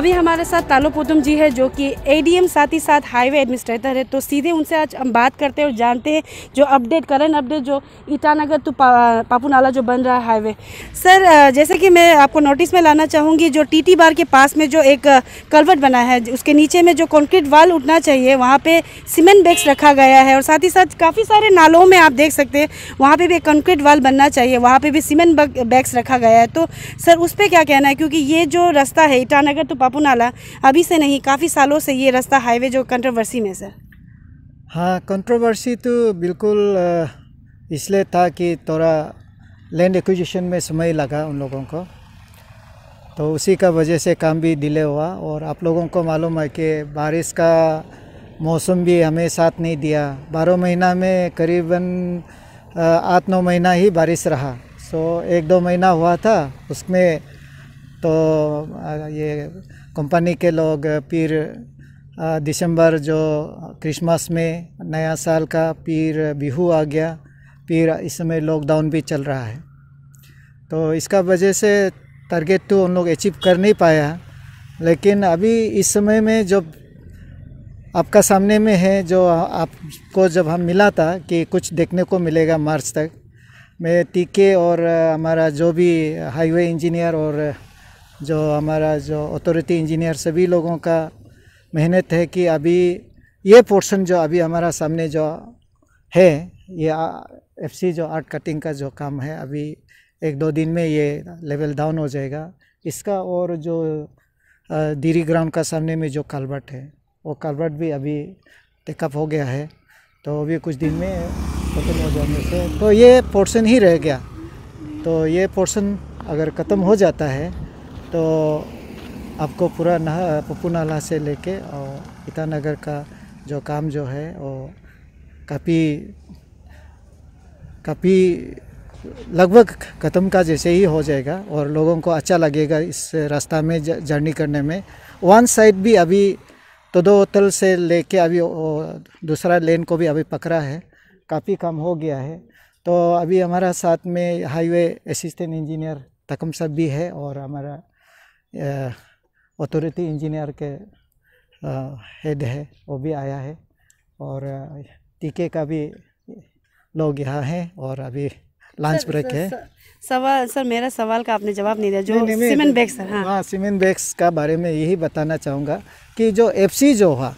अभी हमारे साथ तालो पोतम जी है जो कि एडीएम साथ ही साथ हाईवे एडमिनिस्ट्रेटर है तो सीधे उनसे आज हम बात करते हैं और जानते हैं जो अपडेट करंट अपडेट जो ईटानगर टू पापू नाला जो बन रहा है हाईवे सर जैसे कि मैं आपको नोटिस में लाना चाहूँगी जो टीटी बार के पास में जो एक कलवट बना है उसके नीचे में जो कॉन्क्रीट वाल उठना चाहिए वहाँ पर सीमेंट बैग्स रखा गया है और साथ ही साथ काफ़ी सारे नालों में आप देख सकते हैं वहाँ पर भी एक कंक्रीट वाल बनना चाहिए वहाँ पर भी सीमेंट बैग्स रखा गया है तो सर उस पर क्या कहना है क्योंकि ये जो रास्ता है ईटानगर टू तो बापू नाला अभी से नहीं काफ़ी सालों से ये रास्ता हाईवे जो कंट्रोवर्सी में सर हाँ कंट्रोवर्सी तो बिल्कुल इसलिए था कि थोड़ा लैंड एक्विजिशन में समय लगा उन लोगों को तो उसी का वजह से काम भी डिले हुआ और आप लोगों को मालूम है कि बारिश का मौसम भी हमें साथ नहीं दिया बारह महीना में करीबन आठ नौ महीना ही बारिश रहा सो एक दो महीना हुआ था उसमें तो ये कंपनी के लोग फिर दिसंबर जो क्रिसमस में नया साल का फिर बिहू आ गया फिर इस समय लॉकडाउन भी चल रहा है तो इसका वजह से टारगेट तो उन लोग अचीव कर नहीं पाया लेकिन अभी इस समय में जब आपका सामने में है जो आपको जब हम मिला था कि कुछ देखने को मिलेगा मार्च तक मैं टीके और हमारा जो भी हाईवे इंजीनियर और जो हमारा जो अथॉरिटी इंजीनियर सभी लोगों का मेहनत है कि अभी ये पोर्शन जो अभी हमारा सामने जो है ये एफसी जो आर्ट कटिंग का जो काम है अभी एक दो दिन में ये लेवल डाउन हो जाएगा इसका और जो दीरी ग्राउंड का सामने में जो कालबट है वो कालबट भी अभी टेकअप हो गया है तो अभी कुछ दिन में ख़त्म हो जाने से तो ये पोर्शन ही रह गया तो ये पोर्शन अगर ख़त्म हो जाता है तो आपको पूरा नहा पप्पू नाला से लेके और ईटानगर का जो काम जो है वो काफ़ी काफ़ी लगभग ख़त्म का जैसे ही हो जाएगा और लोगों को अच्छा लगेगा इस रास्ता में जर्नी करने में वन साइड भी अभी तो दो तल से लेके अभी दूसरा लेन को भी अभी पकड़ा है काफ़ी काम हो गया है तो अभी हमारा साथ में हाईवे असिस्टेंट इंजीनियर तकम साहब भी है और हमारा अथॉरिटी इंजीनियर के हेड है वो भी आया है और टीके का भी लोग यहाँ हैं और अभी लंच ब्रेक है सवाल सर मेरा सवाल का आपने जवाब नहीं दिया जो सीमेंट बैग्स हाँ हाँ सीमेंट बैग्स का बारे में यही बताना चाहूँगा कि जो एफसी जो हुआ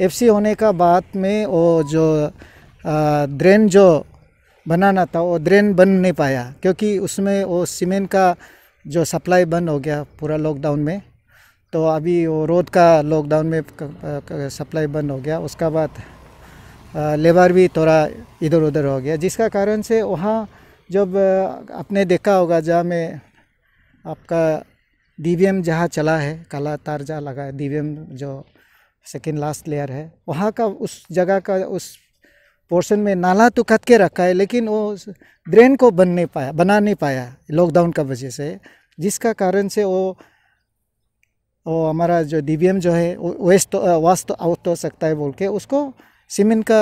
एफसी होने का बाद में वो जो ड्रेन जो बनाना था वो ड्रेन बन नहीं पाया क्योंकि उसमें वो सीमेंट का जो सप्लाई बंद हो गया पूरा लॉकडाउन में तो अभी वो रोड का लॉकडाउन में सप्लाई बंद हो गया उसका बाद लेबर भी थोड़ा इधर उधर हो गया जिसका कारण से वहाँ जब आपने देखा होगा जहाँ में आपका डी जहाँ चला है काला तार जहाँ लगा है डी जो सेकेंड लास्ट लेयर है वहाँ का उस जगह का उस पोर्शन में नाला तो कट के रखा है लेकिन वो ड्रेन को बन नहीं पाया बना नहीं पाया लॉकडाउन का वजह से जिसका कारण से वो वो हमारा जो डी जो है वेस्ट वास्ट तो आउट तो हो सकता है बोल के उसको सीमेंट का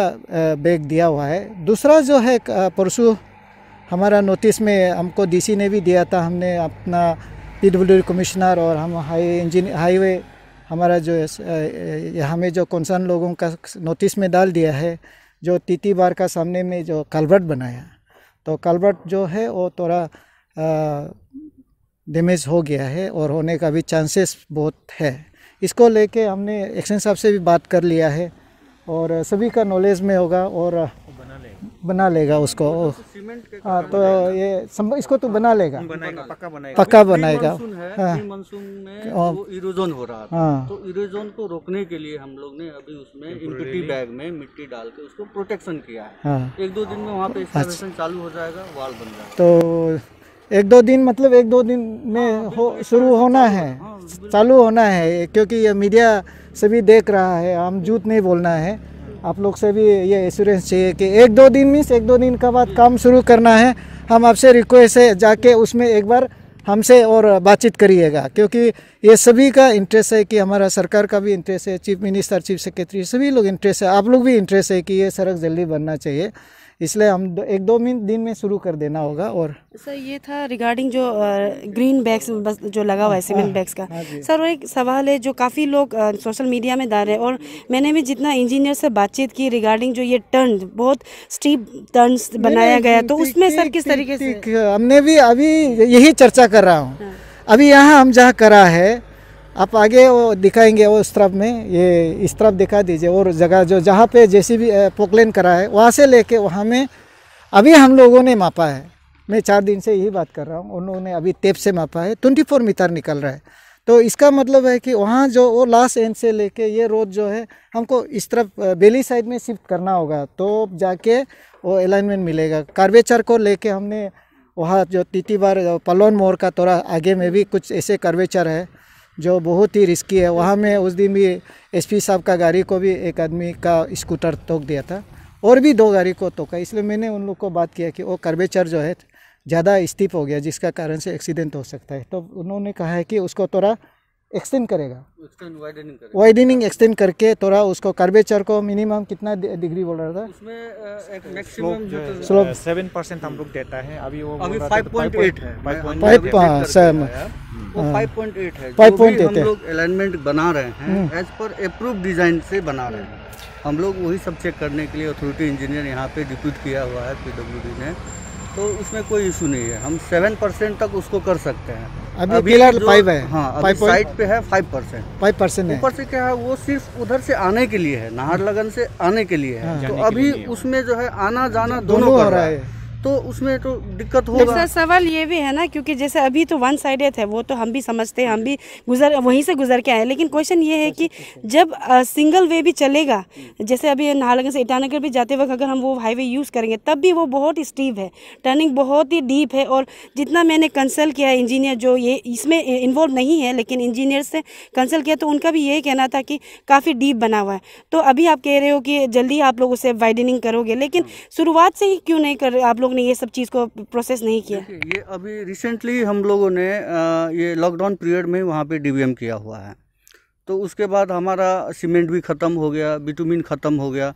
बैग दिया हुआ है दूसरा जो है परसों हमारा नोटिस में हमको डीसी ने भी दिया था हमने अपना पीडब्ल्यूडी कमिश्नर और हम हाई इंजीनियर हाईवे हमारा जो हमें जो कंसर्न लोगों का नोटिस में डाल दिया है जो टीटी बार का सामने में जो कलवर्ट बनाया तो कलवर्ट जो है वो थोड़ा डैमेज हो गया है और होने का भी चांसेस बहुत है इसको लेके हमने एक्शन साहब से भी बात कर लिया है और सभी का नॉलेज में होगा और बना लेगा उसको हाँ तो ये इसको तो बना लेगा पक्का बनाएगा इरोजोन हाँ। हाँ। हो रहा था हाँ। तो इरोजोन को रोकने के लिए हम लोग ने अभी उसमें इम्पिटी बैग में मिट्टी डाल के उसको प्रोटेक्शन किया है एक दो दिन में वहाँ पे एक्सकावेशन अच्छा। चालू हो जाएगा वाल बन जाएगा तो एक दो दिन मतलब एक दो दिन में हो शुरू होना है चालू होना है क्योंकि ये मीडिया सभी देख रहा है हम झूठ नहीं बोलना है आप लोग से भी ये एश्योरेंस चाहिए कि एक दो दिन मीन्स एक दो दिन का बाद काम शुरू करना है हम आपसे रिक्वेस्ट है जाके उसमें एक बार हमसे और बातचीत करिएगा क्योंकि ये सभी का इंटरेस्ट है कि हमारा सरकार का भी इंटरेस्ट है चीफ मिनिस्टर चीफ सेक्रेटरी सभी लोग इंटरेस्ट है आप लोग भी इंटरेस्ट है कि ये सड़क जल्दी बनना चाहिए इसलिए हम एक दो दिन में शुरू कर देना होगा और सर ये था रिगार्डिंग जो ग्रीन बैग्स जो लगा हुआ है सीमेंट हाँ, बैग्स हाँ, का हाँ सर वो एक सवाल है जो काफ़ी लोग सोशल मीडिया में डाल रहे हैं और मैंने भी जितना इंजीनियर से बातचीत की रिगार्डिंग जो ये टर्न बहुत स्टीप टर्न बनाया गया तो उसमें सर किस तरीके से हमने भी अभी यही चर्चा कर रहा हूँ अभी यहाँ हम जहाँ करा है आप आगे वो दिखाएंगे वो उस तरफ में ये इस तरफ दिखा दीजिए और जगह जो जहाँ पे जैसी भी पोकलेन करा है वहाँ से लेके वहाँ में अभी हम लोगों ने मापा है मैं चार दिन से यही बात कर रहा हूँ उन्होंने अभी टेप से मापा है ट्वेंटी फोर मीटर निकल रहा है तो इसका मतलब है कि वहाँ जो वो लास्ट एंड से लेके ये रोड जो है हमको इस तरफ बेली साइड में शिफ्ट करना होगा तो जाके वो अलाइनमेंट मिलेगा कार्वेचर को लेके हमने वहाँ जो तीती बार पलोन मोर का थोड़ा आगे में भी कुछ ऐसे कर्वेचर है जो बहुत ही रिस्की है वहाँ में उस दिन भी एसपी साहब का गाड़ी को भी एक आदमी का स्कूटर तोक दिया था और भी दो गाड़ी को तोका इसलिए मैंने उन लोग को बात किया कि वो कर्बेचर जो है ज़्यादा स्टीप हो गया जिसका कारण से एक्सीडेंट हो सकता है तो उन्होंने कहा है कि उसको थोड़ा एक्सटेंड करेगा वाइडनिंग एक्सटेंड करके थोड़ा उसको कर्बेचर को मिनिमम कितना डिग्री बोल रहा था उसमें मैक्सिमम स्लोप सेवन परसेंट हम लोग देता है अभी वो फाइव पॉइंट एट है फाइव पॉइंट एट है हम लोग अलाइनमेंट बना रहे हैं एज पर अप्रूव डिजाइन से बना रहे हैं हम लोग वही सब चेक करने के लिए अथॉरिटी इंजीनियर यहाँ पे डिप्यूट किया हुआ है पी ने तो उसमें कोई इशू नहीं है हम सेवन परसेंट तक उसको कर सकते हैं अभी, अभी है हाँ अभी साइट पे है फाइव परसेंट फाइव परसेंट ऊपर से क्या है वो सिर्फ उधर से आने के लिए है नाहर लगन से आने के लिए है हाँ। तो अभी उसमें जो है आना जाना दोनों हो रहा है तो उसमें तो दिक्कत होगा सर सवाल ये भी है ना क्योंकि जैसे अभी तो वन साइडेड है वो तो हम भी समझते हैं हम भी गुजर वहीं से गुजर के आए लेकिन क्वेश्चन ये है कि जब आ, सिंगल वे भी चलेगा जैसे अभी नाहरलगन से ईटानगर भी जाते वक्त अगर हम वो हाईवे यूज़ करेंगे तब भी वो बहुत ही स्टीप है टर्निंग बहुत ही डीप है और जितना मैंने कंसल्ट किया है इंजीनियर जो ये इसमें इन्वॉल्व नहीं है लेकिन इंजीनियर से कंसल्ट किया तो उनका भी यही कहना था कि काफ़ी डीप बना हुआ है तो अभी आप कह रहे हो कि जल्दी आप लोग उसे वाइडनिंग करोगे लेकिन हाँ। शुरुआत से ही क्यों नहीं कर आप लोग लोग ने ये सब चीज़ को प्रोसेस नहीं किया ये अभी रिसेंटली हम लोगों ने ये लॉकडाउन पीरियड में वहाँ पे डीवीएम किया हुआ है तो उसके बाद हमारा सीमेंट भी ख़त्म हो गया बिटुमिन ख़त्म हो गया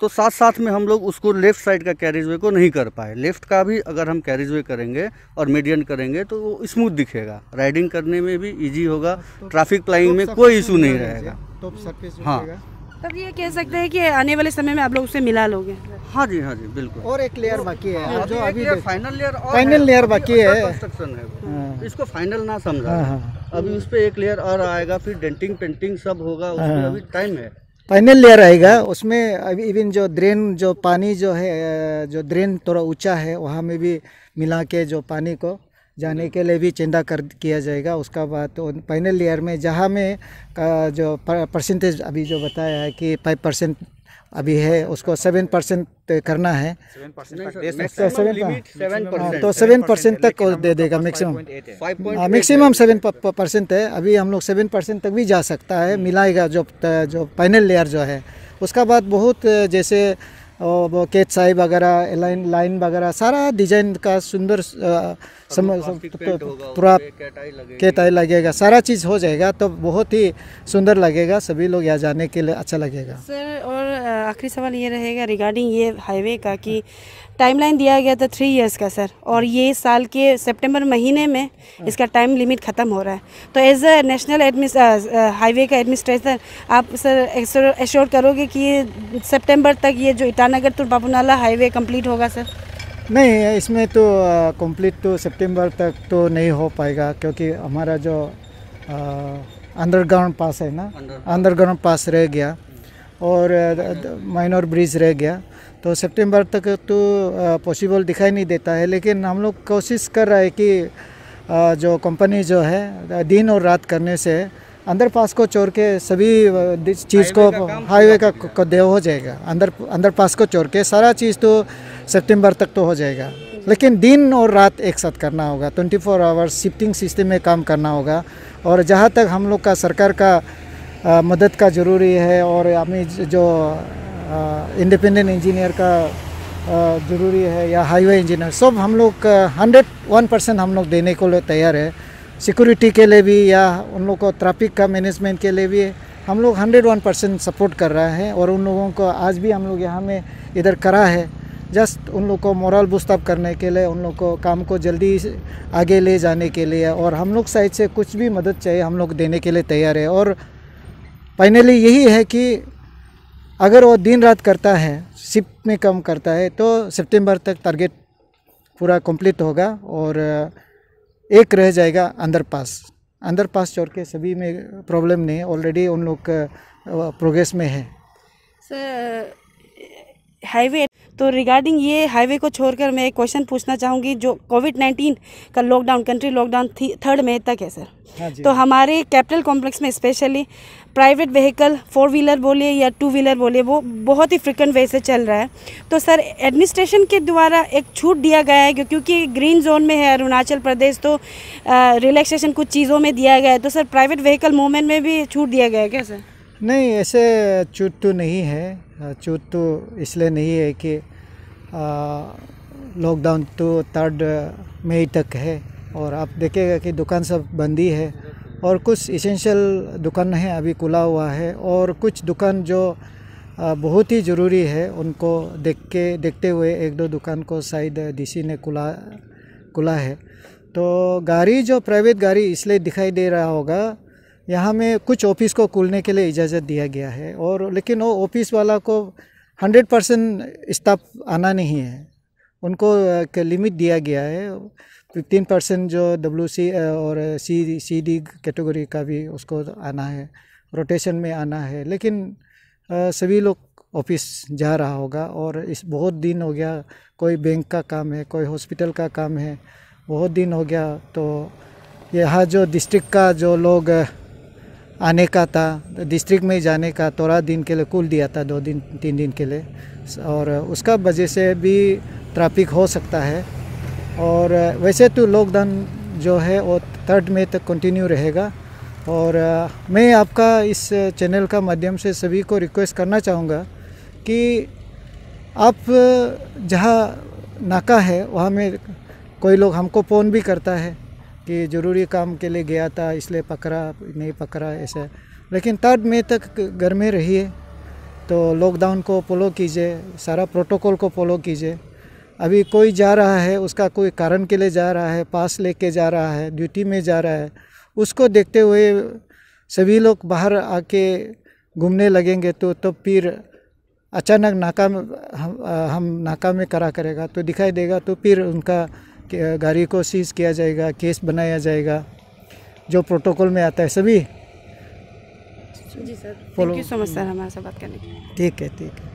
तो साथ साथ में हम लोग उसको लेफ़्ट साइड का कैरेजवे को नहीं कर पाए लेफ़्ट का भी अगर हम कैरेजवे करेंगे और मीडियन करेंगे तो वो स्मूथ दिखेगा राइडिंग करने में भी इजी होगा ट्रैफिक तो प्लाइंग में कोई इशू नहीं रहेगा हाँ तब ये कह सकते हैं कि आने वाले समय में आप लोग उसे मिला लोगे हाँ जी हाँ जी बिल्कुल और एक लेयर बाकी है हाँ, जो अभी फाइनल लेयर और फाइनल लेयर बाकी है कंस्ट्रक्शन है हाँ। इसको फाइनल ना समझा हाँ, हाँ। अभी उस पर एक लेयर और आएगा फिर डेंटिंग पेंटिंग सब होगा उसमें अभी टाइम है फाइनल लेयर आएगा उसमें अभी इवन जो ड्रेन जो पानी जो है जो ड्रेन थोड़ा ऊंचा है वहाँ में भी मिला के जो पानी को जाने के लिए भी चिंदा कर किया जाएगा उसका बाद तो फाइनल ईयर में जहाँ में का जो परसेंटेज अभी जो बताया है कि फाइव परसेंट अभी है उसको सेवन परसेंट करना है तो सेवन परसेंट तक दे हाँ, तो देगा मैक्सिमम मैक्सिमम सेवन परसेंट है अभी हम लोग सेवन परसेंट तक भी जा सकता है हम्म। मिलाएगा जो जो फाइनल लेयर जो है उसका बाद बहुत जैसे केच साई वगैरह लाइन लाइन वगैरह सारा डिजाइन का सुंदर पूरा केटाई लगेगा सारा चीज़ हो जाएगा तो बहुत ही सुंदर लगेगा सभी लोग यहाँ जाने के लिए अच्छा लगेगा सर और आखिरी सवाल ये रहेगा रिगार्डिंग ये हाईवे का कि टाइमलाइन दिया गया था थ्री इयर्स का सर और ये साल के सितंबर महीने में हाँ। इसका टाइम लिमिट ख़त्म हो रहा है तो एज अ नेशनल हाईवे का एडमिनिस्ट्रेटर आप सर एश्योर करोगे कि सितंबर तक ये जो Itanagar to Babunala highway complete होगा सर नहीं इसमें तो कंप्लीट uh, तो सितंबर तक तो नहीं हो पाएगा क्योंकि हमारा जो अंडरग्राउंड uh, पास है ना अंडरग्राउंड पास रह गया और माइनर uh, ब्रिज रह गया तो सितंबर तक तो पॉसिबल दिखाई नहीं देता है लेकिन हम लोग कोशिश कर रहे हैं कि जो कंपनी जो है दिन और रात करने से अंदर पास को चोर के सभी चीज़ को हाईवे का, का, का हो जाएगा अंदर अंदर पास को चोर के सारा चीज़ तो सितंबर तक तो हो जाएगा लेकिन दिन और रात एक साथ करना होगा 24 फोर आवर्स शिफ्टिंग सिस्टम में काम करना होगा और जहाँ तक हम लोग का सरकार का आ, मदद का ज़रूरी है और हमें जो इंडिपेंडेंट इंजीनियर का ज़रूरी है या हाईवे इंजीनियर सब हम लोग हंड्रेड वन परसेंट हम लोग देने को तैयार है सिक्योरिटी के लिए भी या उन लोग को ट्रैफिक का मैनेजमेंट के लिए भी हम लोग हंड्रेड वन परसेंट सपोर्ट कर रहा है और उन लोगों को आज भी हम लोग यहाँ में इधर करा है जस्ट उन लोग को मॉरल बुस्तअप करने के लिए उन लोग को काम को जल्दी आगे ले जाने के लिए और हम लोग साइड से कुछ भी मदद चाहिए हम लोग देने के लिए तैयार है और फाइनली यही है कि अगर वो दिन रात करता है शिफ्ट में कम करता है तो सितंबर तक टारगेट पूरा कंप्लीट होगा और एक रह जाएगा अंदर पास अंदर पास छोड़ के सभी में प्रॉब्लम नहीं ऑलरेडी उन लोग प्रोग्रेस में है सर हाईवे तो रिगार्डिंग ये हाईवे को छोड़कर मैं एक क्वेश्चन पूछना चाहूँगी जो कोविड नाइन्टीन का lockdown country lockdown third May तक है सर हाँ तो हमारे कैपिटल कॉम्प्लेक्स में specially private vehicle four wheeler बोलिए या टू व्हीलर बोलिए वो बहुत ही फ्रिक्वेंट वे से चल रहा है तो सर एडमिनिस्ट्रेशन के द्वारा एक छूट दिया गया है क्योंकि ग्रीन जोन में है अरुणाचल प्रदेश तो रिलैक्सेशन कुछ चीज़ों में दिया गया है तो सर प्राइवेट व्हीकल मूवमेंट में भी छूट दिया गया है क्या सर नहीं ऐसे छूट तो नहीं है चूत तो इसलिए नहीं है कि लॉकडाउन तो थर्ड मई तक है और आप देखेगा कि दुकान सब बंदी है और कुछ इसेंशियल दुकान है अभी खुला हुआ है और कुछ दुकान जो बहुत ही ज़रूरी है उनको देख के देखते हुए एक दो दुकान को शायद डीसी ने खुला खुला है तो गाड़ी जो प्राइवेट गाड़ी इसलिए दिखाई दे रहा होगा यहाँ में कुछ ऑफिस को खुलने के लिए इजाज़त दिया गया है और लेकिन वो ऑफिस वाला को हंड्रेड परसेंट स्टाफ आना नहीं है उनको एक लिमिट दिया गया है फिफ्टीन परसेंट जो डब्ल्यू सी और सी सी डी कैटेगरी का भी उसको आना है रोटेशन में आना है लेकिन सभी लोग ऑफिस जा रहा होगा और इस बहुत दिन हो गया कोई बैंक का काम है कोई हॉस्पिटल का काम है बहुत दिन हो गया तो यहाँ जो डिस्ट्रिक्ट का जो लोग आने का था डिस्ट्रिक्ट में जाने का थोड़ा दिन के लिए कुल दिया था दो दिन तीन दिन के लिए और उसका वजह से भी ट्रैफिक हो सकता है और वैसे तो लॉकडाउन जो है वो थर्ड मे तक कंटिन्यू रहेगा और मैं आपका इस चैनल का माध्यम से सभी को रिक्वेस्ट करना चाहूँगा कि आप जहाँ नाका है वहाँ में कोई लोग हमको फ़ोन भी करता है कि ज़रूरी काम के लिए गया था इसलिए पकड़ा नहीं पकड़ा ऐसा लेकिन थर्ड मई तक घर में रहिए तो लॉकडाउन को फॉलो कीजिए सारा प्रोटोकॉल को फॉलो कीजिए अभी कोई जा रहा है उसका कोई कारण के लिए जा रहा है पास लेके जा रहा है ड्यूटी में जा रहा है उसको देखते हुए सभी लोग बाहर आके घूमने लगेंगे तो तो फिर अचानक नाकाम हम हम नाकाम में करा करेगा तो दिखाई देगा तो फिर उनका गाड़ी को सीज किया जाएगा केस बनाया जाएगा जो प्रोटोकॉल में आता है सभी जी sir thank you so much sir हमारे साथ बात करने के लिए ठीक है ठीक है